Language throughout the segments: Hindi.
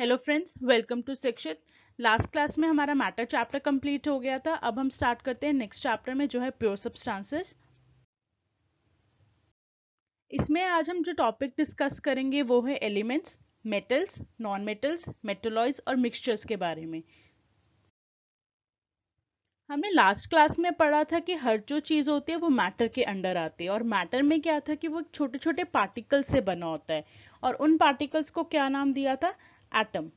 hello friends welcome to Shikshit last class में हमारा मैटर चैप्टर कंप्लीट हो गया था अब हम स्टार्ट करते हैं नेक्स्ट चैप्टर में जो है प्योर सब्सटेंसेस इसमें आज हम जो टॉपिक डिस्कस करेंगे वो है elements metals non metals metalloids और मिक्सचर्स के बारे में हमने लास्ट क्लास में पढ़ा था कि हर जो चीज़ होती है वो मैटर के अंडर आती है और मैटर में क्या था कि वो छोटे छोटे पार्टिकल्स से बना होता है और उन पार्टिकल्स को क्या नाम दिया था एटम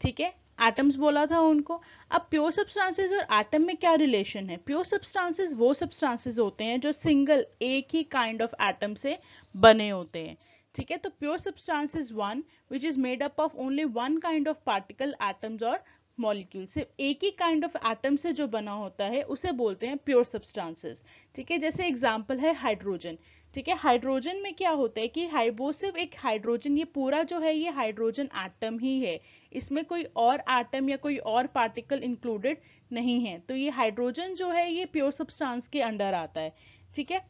ठीक है एटम्स बोला था उनको अब प्योर सब्सटेंसेस और एटम में क्या रिलेशन है प्योर सब्सटेंसेस वो सब्सटेंसेस होते हैं जो सिंगल एक ही काइंड ऑफ एटम से बने होते हैं ठीक है तो pure substances one which is made up of only one kind of particle atoms और मॉलिक्यूल से एक ही काइंड ऑफ एटम से जो बना होता है उसे बोलते हैं प्योर सब्सटेंसेस ठीक है जैसे एग्जाम्पल है हाइड्रोजन ठीक है हाइड्रोजन में क्या होता है कि हाइब्रोसिव एक हाइड्रोजन ये पूरा जो है ये हाइड्रोजन आटम ही है इसमें कोई और आटम या कोई और पार्टिकल इंक्लूडेड नहीं है तो ये हाइड्रोजन जो है ये प्योर सब्सटेंस के अंडर आता है ठीक है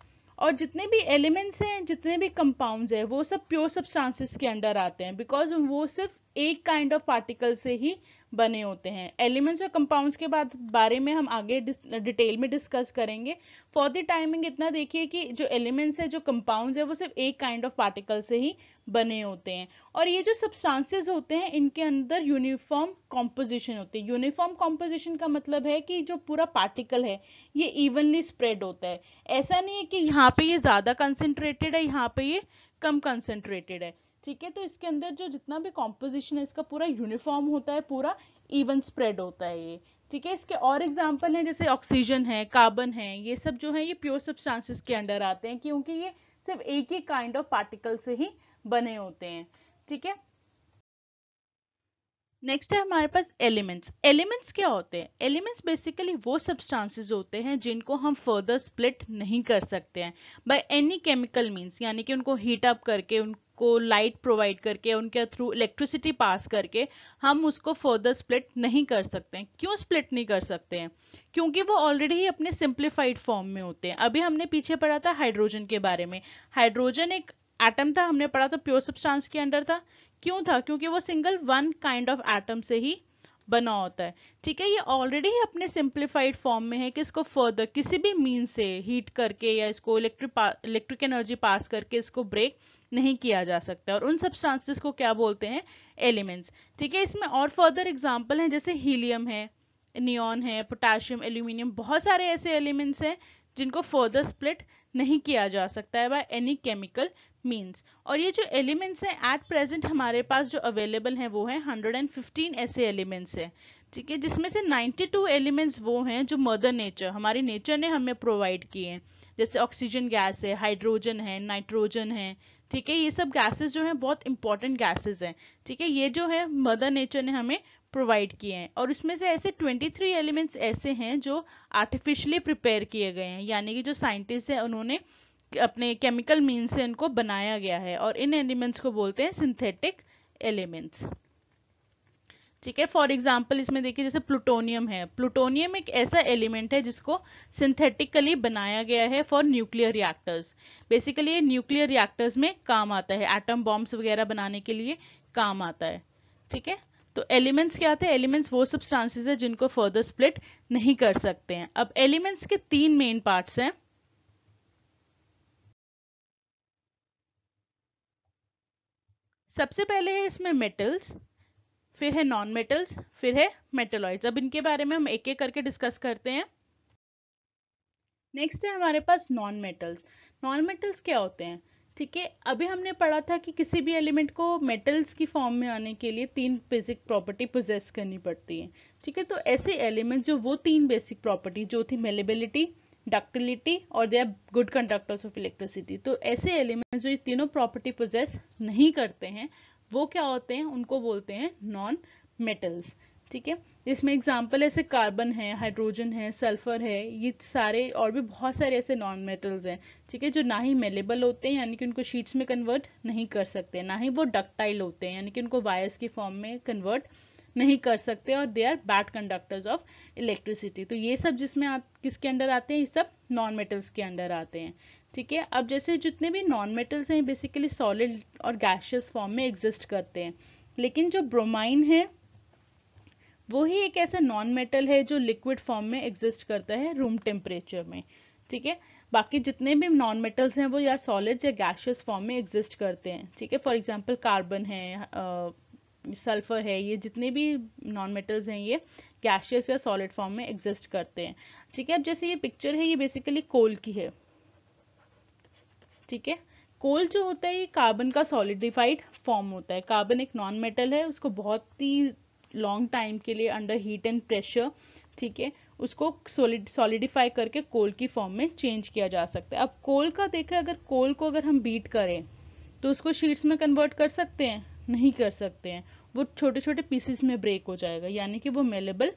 और जितने भी एलिमेंट्स हैं जितने भी कंपाउंड्स हैं वो सब प्योर सब्सटेंसेस के अंडर आते हैं बिकॉज वो सिर्फ एक काइंड ऑफ पार्टिकल से ही बने होते हैं एलिमेंट्स और कंपाउंड्स के बाद बारे में हम आगे डिटेल में डिस्कस करेंगे फॉर द टाइमिंग इतना देखिए कि जो एलिमेंट्स है जो कंपाउंड्स है वो सिर्फ एक काइंड ऑफ पार्टिकल से ही बने होते हैं और ये जो सब्सटेंसेस होते हैं इनके अंदर यूनिफॉर्म कॉम्पोजिशन होती है यूनिफॉर्म कॉम्पोजिशन का मतलब है कि जो पूरा पार्टिकल है ये इवनली स्प्रेड होता है ऐसा नहीं है कि यहाँ पे ये ज़्यादा कंसेंट्रेटेड है यहाँ पे ये कम कंसेंट्रेटेड है ठीक है तो इसके अंदर जो जितना भी कॉम्पोजिशन है इसका पूरा यूनिफॉर्म होता है पूरा इवन स्प्रेड होता है ये ठीक है इसके और एग्जाम्पल हैं जैसे ऑक्सीजन है कार्बन है ये सब जो है ये प्योर सब्सटांसिस के अंडर आते हैं क्योंकि ये सिर्फ एक ही काइंड ऑफ पार्टिकल से ही बने होते हैं ठीक है नेक्स्ट है हमारे पास एलिमेंट्स एलिमेंट्स क्या होते हैं एलिमेंट्स बेसिकली वो सब्सटेंसेस होते हैं जिनको हम फर्दर स्प्लिट नहीं कर सकते हैं बाय एनी केमिकल मींस यानी कि उनको हीट अप करके उन उसको लाइट प्रोवाइड करके उनके थ्रू इलेक्ट्रिसिटी पास करके हम उसको फर्दर स्प्लिट नहीं कर सकते हैं क्यों स्प्लिट नहीं कर सकते हैं क्योंकि वो ऑलरेडी ही अपने सिंप्लीफाइड फॉर्म में होते हैं अभी हमने पीछे पढ़ा था हाइड्रोजन के बारे में हाइड्रोजन एक एटम था हमने पढ़ा था प्योर सब्सटांस के अंडर था क्यों था क्योंकि वो single one kind of atom से ही बना होता है ठीक है ये ऑलरेडी ही अपने सिंप्लीफाइड फॉर्म में है कि इसको फर्दर किसी भी मीन से हीट करके या इसको इलेक्ट्रिक इलेक्ट्रिक एनर्जी पास करके इसको ब्रेक नहीं किया जा सकता और उन सब्सटांसिस को क्या बोलते हैं एलिमेंट्स ठीक है इसमें और फर्दर एग्जाम्पल हैं जैसे हीलियम है नियॉन है पोटाशियम एल्यूमिनियम बहुत सारे ऐसे एलिमेंट्स हैं जिनको फर्दर स्प्लिट नहीं किया जा सकता है बाय एनी केमिकल मीन्स और ये जो एलिमेंट्स हैं एट प्रेजेंट हमारे पास जो अवेलेबल हैं वो हैं 115 ऐसे एलिमेंट्स हैं ठीक है जिसमें से 92 एलिमेंट्स वो हैं जो मदर नेचर हमारी नेचर ने हमें प्रोवाइड किए हैं जैसे ऑक्सीजन गैस है हाइड्रोजन है नाइट्रोजन है ठीक है ये सब गैसेस जो हैं बहुत इंपॉर्टेंट गैसेस हैं ठीक है ये जो है मदर नेचर ने हमें प्रोवाइड किए हैं और उसमें से ऐसे 23 एलिमेंट्स ऐसे हैं जो आर्टिफिशियली प्रिपेयर किए गए हैं यानी कि जो साइंटिस्ट हैं उन्होंने अपने केमिकल मीन से इनको बनाया गया है और इन एलिमेंट्स को बोलते हैं सिंथेटिक एलिमेंट्स ठीक है फॉर एग्जाम्पल इसमें देखिए जैसे प्लूटोनियम है प्लूटोनियम एक ऐसा एलिमेंट है जिसको सिंथेटिकली बनाया गया है फॉर न्यूक्लियर रिएक्टर्स बेसिकली ये न्यूक्लियर रिएक्टर्स में काम आता है एटम बॉम्ब्स वगैरह बनाने के लिए काम आता है ठीक है तो एलिमेंट्स क्या आते हैं एलिमेंट्स वो सब है जिनको फर्दर स्प्लिट नहीं कर सकते हैं अब एलिमेंट्स के तीन मेन पार्ट्स हैं सबसे पहले है इसमें मेटल्स फिर है नॉन मेटल्स फिर है मेटेलॉइड अब इनके बारे में हम एक एक करके डिस्कस करते हैं नेक्स्ट है हमारे पास नॉन मेटल्स नॉन मेटल्स क्या होते हैं ठीक है अभी हमने पढ़ा था कि किसी भी एलिमेंट को मेटल्स की फॉर्म में आने के लिए तीन बेसिक प्रॉपर्टी प्रोजेस करनी पड़ती है ठीक है तो ऐसे एलिमेंट जो वो तीन बेसिक प्रॉपर्टी जो थी मेलेबिलिटी डक्टिलिटी और they are good conductors of electricity तो ऐसे एलिमेंट जो ये तीनों प्रॉपर्टी प्रोजेस नहीं करते हैं वो क्या होते हैं उनको बोलते हैं नॉन मेटल्स ठीक है इसमें एग्जाम्पल ऐसे कार्बन है हाइड्रोजन है सल्फर है ये सारे और भी बहुत सारे ऐसे नॉन मेटल्स हैं ठीक है जो ना ही मेलेबल होते हैं यानी कि उनको शीट्स में कन्वर्ट नहीं कर सकते ना ही वो डक्टाइल होते हैं यानी कि उनको वायर्स के फॉर्म में कन्वर्ट नहीं कर सकते और they are bad conductors of electricity तो ये सब जिसमें आप किसके अंडर आते हैं ये सब नॉन मेटल्स के अंडर आते हैं ठीक है अब जैसे जितने भी नॉन मेटल्स हैं बेसिकली सॉलिड और गैशियस फॉर्म में एग्जिस्ट करते हैं लेकिन जो ब्रोमाइन है वो ही एक ऐसा नॉन मेटल है जो लिक्विड फॉर्म में एग्जिस्ट करता है रूम टेम्परेचर में ठीक है बाकी जितने भी नॉन मेटल्स हैं वो या सॉलिड्स या गैशियस फॉर्म में एग्जिस्ट करते हैं ठीक है फॉर एग्जांपल कार्बन है सल्फर है ये जितने भी नॉन मेटल्स हैं ये गैशियस या सॉलिड फॉर्म में एग्जिस्ट करते हैं ठीक है अब जैसे ये पिक्चर है ये बेसिकली कोल की है ठीक है कोल जो होता है ये कार्बन का सॉलिडिफाइड फॉर्म होता है कार्बन एक नॉन मेटल है उसको बहुत ही लॉन्ग टाइम के लिए अंडर हीट एंड प्रेशर ठीक है उसको सोलिड सॉलिडिफाई करके कोल की फॉर्म में चेंज किया जा सकता है अब कोल का देखें अगर कोल को अगर हम बीट करें तो उसको शीट्स में कन्वर्ट कर सकते हैं नहीं कर सकते हैं वो छोटे छोटे पीसेस में ब्रेक हो जाएगा यानी कि वो मेलेबल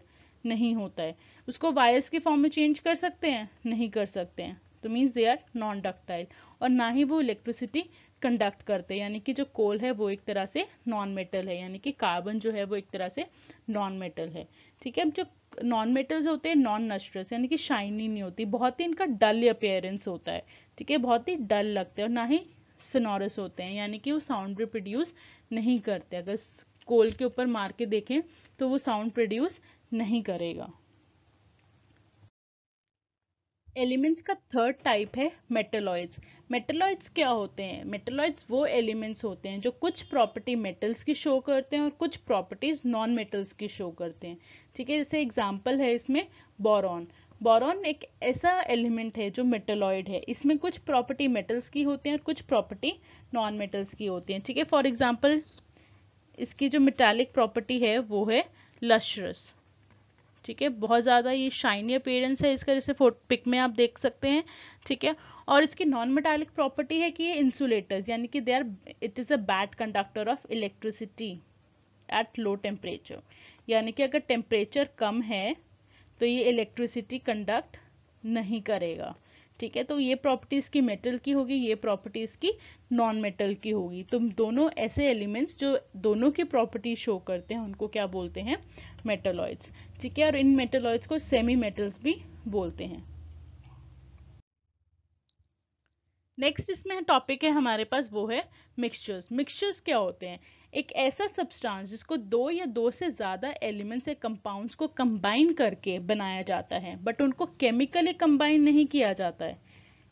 नहीं होता है उसको वायर्स के फॉर्म में चेंज कर सकते हैं नहीं कर सकते हैं तो means they are non ductile और ना ही वो इलेक्ट्रिसिटी कंडक्ट करते हैं यानी कि जो कोल है वो एक तरह से नॉन मेटल है यानी कि कार्बन जो है वो एक तरह से नॉन मेटल है ठीक है अब जो नॉन मेटल्स होते हैं नॉन नस्ट्रस यानी कि शाइनी नहीं होती बहुत ही इनका डल अपेयरेंस होता है ठीक है बहुत ही डल लगते हैं और ना ही सनोरस होते हैं यानी कि वो साउंड रिप्रोड्यूस नहीं करते अगर कोल के ऊपर मार के देखें तो वो साउंड प्रोड्यूस नहीं करेगा एलिमेंट्स का थर्ड टाइप है मेटेलॉइड्स मेटेलॉइड्स क्या होते हैं मेटेलॉइड्स वो एलिमेंट्स होते हैं जो कुछ प्रॉपर्टी मेटल्स की शो करते हैं और कुछ प्रॉपर्टीज नॉन मेटल्स की शो करते हैं ठीक है जैसे एग्जाम्पल है इसमें बोरॉन बोरॉन एक ऐसा एलिमेंट है जो मेटेलॉइड है इसमें कुछ प्रॉपर्टी मेटल्स की होती हैं और कुछ प्रॉपर्टी नॉन मेटल्स की होती हैं ठीक है फॉर एग्जाम्पल इसकी जो मेटालिक प्रॉपर्टी है वो है लशरस ठीक है बहुत ज़्यादा ये शाइनी अपेयरेंस है इसका जैसे फोट पिक में आप देख सकते हैं ठीक है और इसकी नॉन मेटालिक प्रॉपर्टी है कि ये इंसुलेटर्स यानी कि they are it is a bad conductor of electricity at low temperature यानी कि अगर टेम्परेचर कम है तो ये इलेक्ट्रिसिटी कंडक्ट नहीं करेगा ठीक है तो ये प्रॉपर्टी इसकी मेटल की होगी ये प्रॉपर्टी इसकी नॉन मेटल की होगी तो दोनों ऐसे एलिमेंट्स जो दोनों की प्रॉपर्टी शो करते हैं उनको क्या बोलते हैं मेटलॉइड्स ठीक है और इन मेटलॉइड्स को सेमी मेटल्स भी बोलते हैं नेक्स्ट इसमें टॉपिक है हमारे पास वो है मिक्सचर्स मिक्सचर्स क्या होते हैं एक ऐसा सब्सटेंस जिसको दो या दो से ज़्यादा एलिमेंट्स या कंपाउंड्स को कंबाइन करके बनाया जाता है बट उनको केमिकली कंबाइन नहीं किया जाता है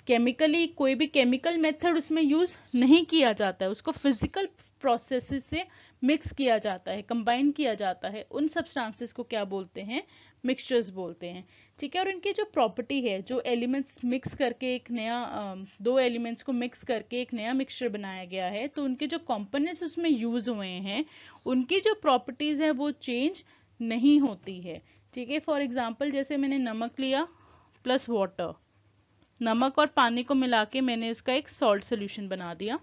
केमिकली कोई भी केमिकल मेथड उसमें यूज़ नहीं किया जाता है उसको फिजिकल प्रोसेस से मिक्स किया जाता है कंबाइन किया जाता है उन सब्सटेंसेस को क्या बोलते हैं मिक्सचर्स बोलते हैं ठीक है और इनकी जो प्रॉपर्टी है जो एलिमेंट्स मिक्स करके एक नया दो एलिमेंट्स को मिक्स करके एक नया मिक्सचर बनाया गया है तो उनके जो कॉम्पोनेंट्स उसमें यूज हुए हैं उनकी जो प्रॉपर्टीज़ हैं वो चेंज नहीं होती है ठीक है फॉर एग्जाम्पल जैसे मैंने नमक लिया प्लस वाटर नमक और पानी को मिला के मैंने इसका एक सॉल्ट सोल्यूशन बना दिया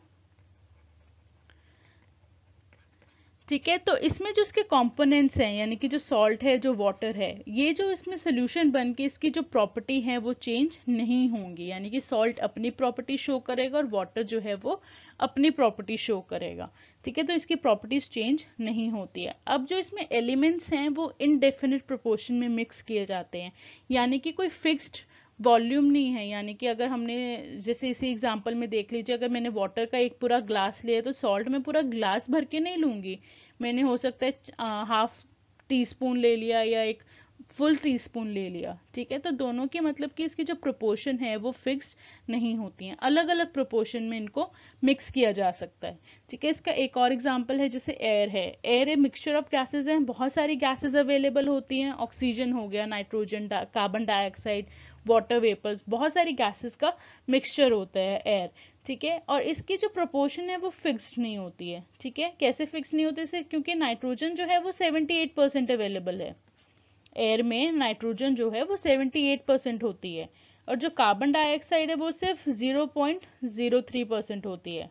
ठीक है तो इसमें जो इसके कंपोनेंट्स हैं यानी कि जो सॉल्ट है जो वाटर है ये जो इसमें सोल्यूशन बन के इसकी जो प्रॉपर्टी है वो चेंज नहीं होंगी यानी कि सॉल्ट अपनी प्रॉपर्टी शो करेगा और वाटर जो है वो अपनी प्रॉपर्टी शो करेगा ठीक है तो इसकी प्रॉपर्टीज चेंज नहीं होती है अब जो इसमें एलिमेंट्स हैं वो इनडेफिनेट प्रोपोर्शन में मिक्स किए जाते हैं यानी कि कोई फिक्स्ड वॉल्यूम नहीं है यानी कि अगर हमने जैसे इसी एग्जाम्पल में देख लीजिए अगर मैंने वाटर का एक पूरा ग्लास लिया तो सॉल्ट में पूरा ग्लास भर के नहीं लूँगी मैंने हो सकता है हाफ टी स्पून ले लिया या एक फुल टी स्पून ले लिया ठीक है तो दोनों के मतलब कि इसकी जो प्रोपोर्शन है वो फिक्स्ड नहीं होती हैं अलग अलग प्रोपोर्शन में इनको मिक्स किया जा सकता है ठीक है इसका एक और एग्जांपल है जैसे एयर है air a mixture of gases हैं बहुत सारी गैसेस अवेलेबल होती हैं ऑक्सीजन हो गया नाइट्रोजन डा, कार्बन डाइऑक्साइड वाटर वेपर्स बहुत सारी गैसेस का मिक्सचर होता है एयर ठीक है और इसकी जो प्रोपोर्शन है वो फिक्स्ड नहीं होती है ठीक है कैसे फिक्स नहीं होती से क्योंकि नाइट्रोजन जो है वो 78 परसेंट अवेलेबल है एयर में नाइट्रोजन जो है वो 78 परसेंट होती है और जो कार्बन डाइऑक्साइड है वो सिर्फ 0.03 परसेंट होती है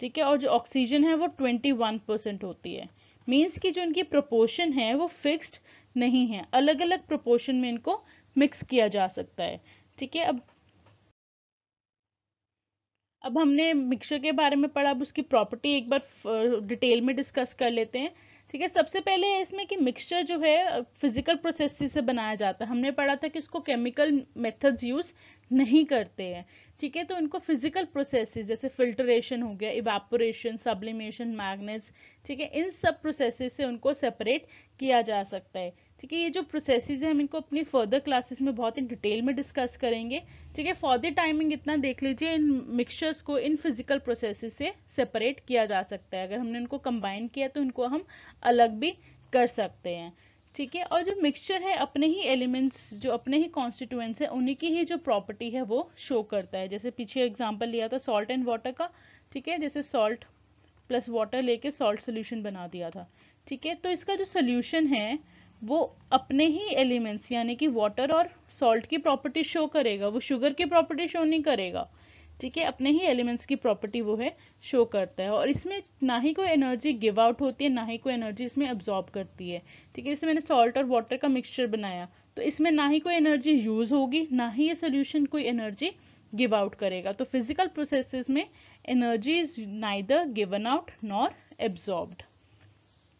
ठीक है और जो ऑक्सीजन है वो 21 परसेंट होती है मीन्स की जो इनकी प्रोपोर्शन है वो फिक्स्ड नहीं है अलग अलग प्रोपोर्शन में इनको मिक्स किया जा सकता है ठीक है अब अब हमने मिक्सचर के बारे में पढ़ा अब उसकी प्रॉपर्टी एक बार डिटेल में डिस्कस कर लेते हैं ठीक है सबसे पहले है इसमें कि मिक्सचर जो है फिजिकल प्रोसेस से बनाया जाता है हमने पढ़ा था कि इसको केमिकल मेथड्स यूज़ नहीं करते हैं ठीक है तो इनको फिजिकल प्रोसेस जैसे फिल्ट्रेशन हो गया इवापोरेशन सब्लिमेशन मैग्नेट्स ठीक है इन सब प्रोसेस से उनको सेपरेट किया जा सकता है ठीक है ये जो प्रोसेसेस हैं हम इनको अपनी फर्दर क्लासेस में बहुत इन डिटेल में डिस्कस करेंगे ठीक है फॉर द टाइमिंग इतना देख लीजिए इन मिक्सचर्स को इन फिजिकल प्रोसेसेस से सेपरेट किया जा सकता है अगर हमने इनको कंबाइन किया तो इनको हम अलग भी कर सकते हैं ठीक है और जो मिक्सचर है अपने ही एलिमेंट्स जो अपने ही कॉन्स्टिट्यूएंट्स हैं उन्हीं की ही जो प्रॉपर्टी है वो शो करता है जैसे पीछे एग्जांपल लिया था सॉल्ट एंड वाटर का ठीक है जैसे सॉल्ट प्लस वाटर लेके सॉल्ट सोल्यूशन बना दिया था ठीक है तो इसका जो सोल्यूशन है वो अपने ही एलिमेंट्स यानी कि वाटर और सॉल्ट की प्रॉपर्टी शो करेगा वो शुगर की प्रॉपर्टी शो नहीं करेगा ठीक है अपने ही एलिमेंट्स की प्रॉपर्टी वो है शो करता है और इसमें ना ही कोई एनर्जी गिव आउट होती है ना ही कोई एनर्जी इसमें एब्जॉर्ब करती है ठीक है जैसे मैंने सॉल्ट और वाटर का मिक्सचर बनाया तो इसमें ना ही कोई एनर्जी यूज होगी ना ही ये सोल्यूशन कोई एनर्जी गिव आउट करेगा तो फिजिकल प्रोसेस में energy is neither given out nor absorbed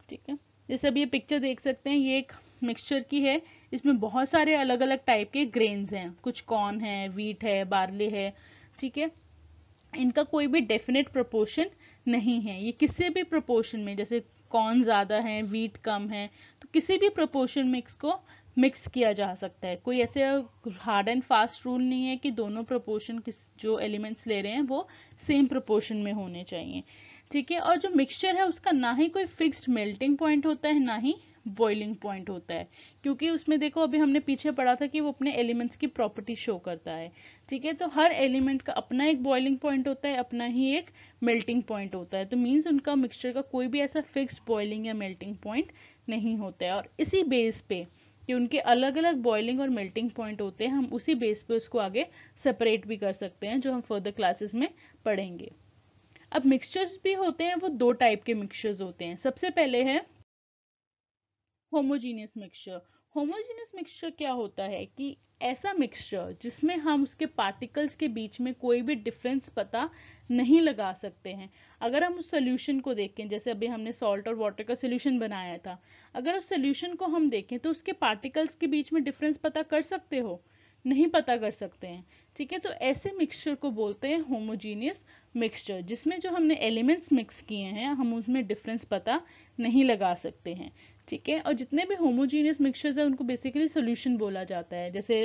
ठीक है जैसे अभी ये पिक्चर देख सकते हैं ये एक मिक्सचर की है इसमें बहुत सारे अलग अलग टाइप के ग्रेन्स हैं कुछ कॉर्न है वीट है बार्ले है ठीक है इनका कोई भी डेफिनेट प्रोपोर्शन नहीं है ये किसी भी प्रोपोर्शन में जैसे कॉर्न ज़्यादा है वीट कम है तो किसी भी प्रोपोर्शन में इसको मिक्स किया जा सकता है कोई ऐसे हार्ड एंड फास्ट रूल नहीं है कि दोनों प्रोपोर्शन किस जो एलिमेंट्स ले रहे हैं वो सेम प्रोपोर्शन में होने चाहिए ठीक है और जो मिक्सचर है उसका ना ही कोई फिक्स्ड मेल्टिंग पॉइंट होता है ना ही बॉइलिंग पॉइंट होता है क्योंकि उसमें देखो अभी हमने पीछे पढ़ा था कि वो अपने एलिमेंट्स की प्रॉपर्टी शो करता है ठीक है तो हर एलिमेंट का अपना एक बॉइलिंग पॉइंट होता है अपना ही एक मेल्टिंग पॉइंट होता है तो मीन्स उनका मिक्सचर का कोई भी ऐसा फिक्स बॉइलिंग या मेल्टिंग पॉइंट नहीं होता है और इसी बेस पे कि उनके अलग अलग बॉइलिंग और मेल्टिंग पॉइंट होते हैं हम उसी बेस पे उसको आगे सेपरेट भी कर सकते हैं जो हम फर्दर क्लासेस में पढ़ेंगे अब मिक्सचर्स भी होते हैं वो दो टाइप के मिक्सचर्स होते हैं सबसे पहले है होमोजीनियस मिक्सचर होमोजीनियस मिक्सचर क्या होता है कि ऐसा मिक्सचर जिसमें हम उसके पार्टिकल्स के बीच में कोई भी डिफरेंस पता नहीं लगा सकते हैं अगर हम उस सोल्यूशन को देखें जैसे अभी हमने सॉल्ट और वाटर का सोल्यूशन बनाया था अगर उस सोल्यूशन को हम देखें तो उसके पार्टिकल्स के बीच में डिफरेंस पता कर सकते हो नहीं पता कर सकते हैं ठीक है तो ऐसे मिक्सचर को बोलते हैं होमोजीनियस मिक्सचर जिसमें जो हमने एलिमेंट्स मिक्स किए हैं हम उसमें डिफरेंस पता नहीं लगा सकते हैं ठीक है और जितने भी होमोजीनियस मिक्सचर्स हैं उनको बेसिकली सोल्यूशन बोला जाता है जैसे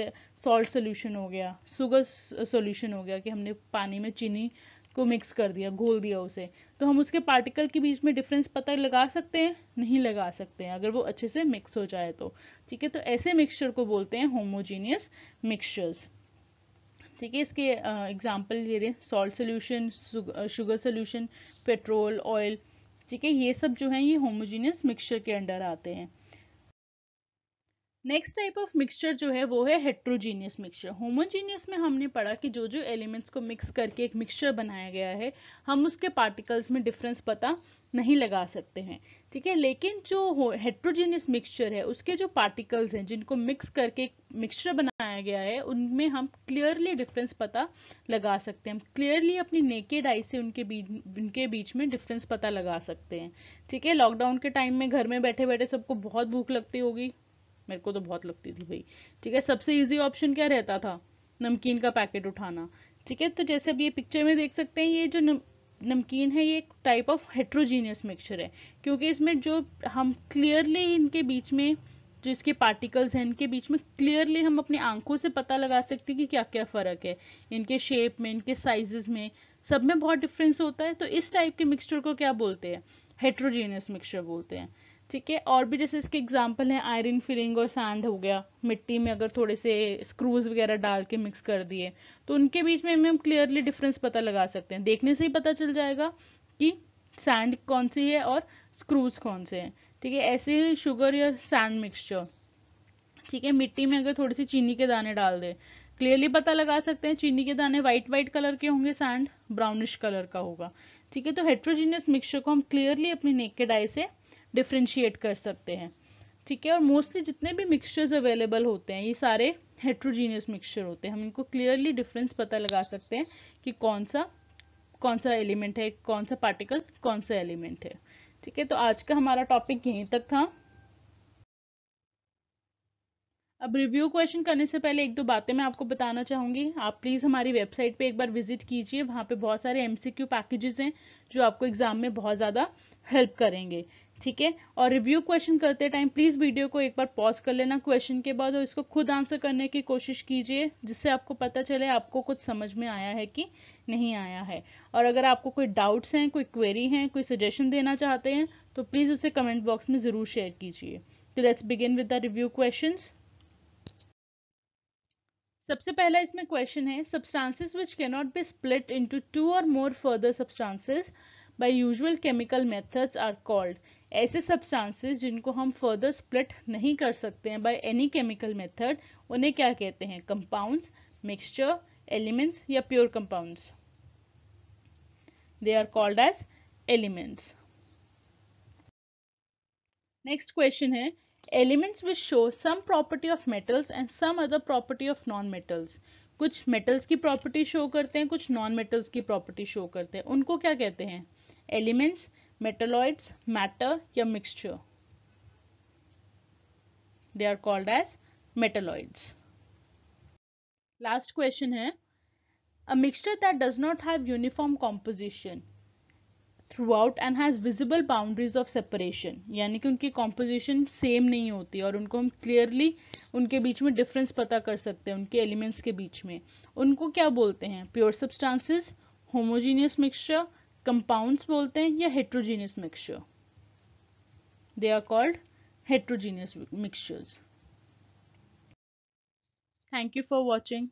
सॉल्ट सोल्यूशन हो गया शुगर सोल्यूशन हो गया कि हमने पानी में चीनी को मिक्स कर दिया घोल दिया उसे तो हम उसके पार्टिकल के बीच में डिफरेंस पता लगा सकते हैं नहीं लगा सकते हैं अगर वो अच्छे से मिक्स हो जाए तो ठीक है तो ऐसे मिक्सचर को बोलते हैं होमोजीनियस मिक्सचर्स ठीक है इसके एग्जाम्पल ले रहे हैं salt solution sugar solution petrol oil ठीक है ये सब जो है ये होमोजीनियस मिक्सचर के अंडर आते हैं नेक्स्ट टाइप ऑफ मिक्सचर जो है वो है हेट्रोजीनियस मिक्सचर होमोजीनियस में हमने पढ़ा कि जो जो एलिमेंट्स को मिक्स करके एक मिक्सचर बनाया गया है हम उसके पार्टिकल्स में डिफरेंस पता नहीं लगा सकते हैं ठीक है लेकिन जो हेट्रोजीनियस मिक्सचर है उसके जो पार्टिकल्स हैं जिनको मिक्स करके मिक्सचर बनाया गया है उनमें हम क्लियरली डिफरेंस पता लगा सकते हैं हम क्लियरली अपनी नेकेड आई से उनके बीच उनके बीच में डिफरेंस पता लगा सकते हैं ठीक है लॉकडाउन के टाइम में घर में बैठे बैठे सबको बहुत भूख लगती होगी मेरे को तो बहुत लगती थी भाई ठीक है सबसे ईजी ऑप्शन क्या रहता था नमकीन का पैकेट उठाना ठीक है तो जैसे अब ये पिक्चर में देख सकते हैं ये जो नमकीन है ये एक टाइप ऑफ हेट्रोजीनियस मिक्सचर है क्योंकि इसमें जो हम क्लियरली इनके बीच में जो इसके पार्टिकल्स हैं इनके बीच में क्लियरली हम अपनी आंखों से पता लगा सकते हैं कि क्या क्या फ़र्क है इनके शेप में इनके साइजेस में सब में बहुत डिफरेंस होता है तो इस टाइप के मिक्सचर को क्या बोलते हैं हेट्रोजीनियस मिक्सचर बोलते हैं ठीक है और भी जैसे इसके एग्जाम्पल हैं आयरन फिलिंग और सैंड हो गया मिट्टी में अगर थोड़े से स्क्रूज वगैरह डाल के मिक्स कर दिए तो उनके बीच में हम क्लियरली डिफरेंस पता लगा सकते हैं देखने से ही पता चल जाएगा कि सैंड कौन सी है और स्क्रूज कौन से हैं ठीक है ऐसे ही शुगर या सैंड मिक्सचर ठीक है मिट्टी में अगर थोड़ी सी चीनी के दाने डाल दें क्लियरली पता लगा सकते हैं चीनी के दाने वाइट वाइट कलर के होंगे सैंड ब्राउनिश कलर का होगा ठीक है तो हेट्रोजीनियस मिक्सचर को हम क्लियरली अपनी नेक के डाई से डिफ्रेंशिएट कर सकते हैं ठीक है और मोस्टली जितने भी मिक्सचर्स अवेलेबल होते हैं ये सारे हेट्रोजीनियस मिक्सचर होते हैं हम इनको क्लियरली डिफरेंस पता लगा सकते हैं कि कौन सा कौन सा एलिमेंट है कौन सा पार्टिकल कौन सा एलिमेंट है ठीक है तो आज का हमारा टॉपिक यहीं तक था अब रिव्यू क्वेश्चन करने से पहले एक दो बातें मैं आपको बताना चाहूंगी आप प्लीज़ हमारी वेबसाइट पे एक बार विजिट कीजिए वहाँ पे बहुत सारे एमसीक्यू पैकेजेस हैं जो आपको एग्ज़ाम में बहुत ज़्यादा हेल्प करेंगे ठीक है और रिव्यू क्वेश्चन करते टाइम प्लीज़ वीडियो को एक बार पॉज कर लेना क्वेश्चन के बाद और इसको खुद आंसर करने की कोशिश कीजिए जिससे आपको पता चले आपको कुछ समझ में आया है कि नहीं आया है और अगर आपको कोई डाउट्स हैं कोई क्वेरी हैं कोई सजेशन देना चाहते हैं तो प्लीज़ उसे कमेंट बॉक्स में ज़रूर शेयर कीजिए तो let's begin with the review question सबसे पहला इसमें क्वेश्चन है substances which cannot be split into two और more further substances by usual chemical methods are called ऐसे सब्सटेंसेस जिनको हम फर्दर स्प्लिट नहीं कर सकते हैं बाय एनी केमिकल मेथड उन्हें क्या कहते हैं कंपाउंड्स मिक्सचर एलिमेंट्स या pure compounds they are called as elements next question है elements which show some property of metals and some other property of non metals कुछ मेटल्स की प्रॉपर्टी शो करते हैं कुछ नॉन मेटल्स की प्रॉपर्टी शो करते हैं उनको क्या कहते हैं एलिमेंट्स मेटेलॉइड्स मैटर या mixture they are called as metalloids last question है a mixture that does not have uniform composition throughout and has visible boundaries of separation यानी कि उनकी composition same नहीं होती और उनको हम clearly उनके बीच में difference पता कर सकते हैं उनके elements के बीच में उनको क्या बोलते हैं pure substances homogeneous mixture compounds बोलते हैं या heterogeneous mixture they are called heterogeneous mixtures thank you for watching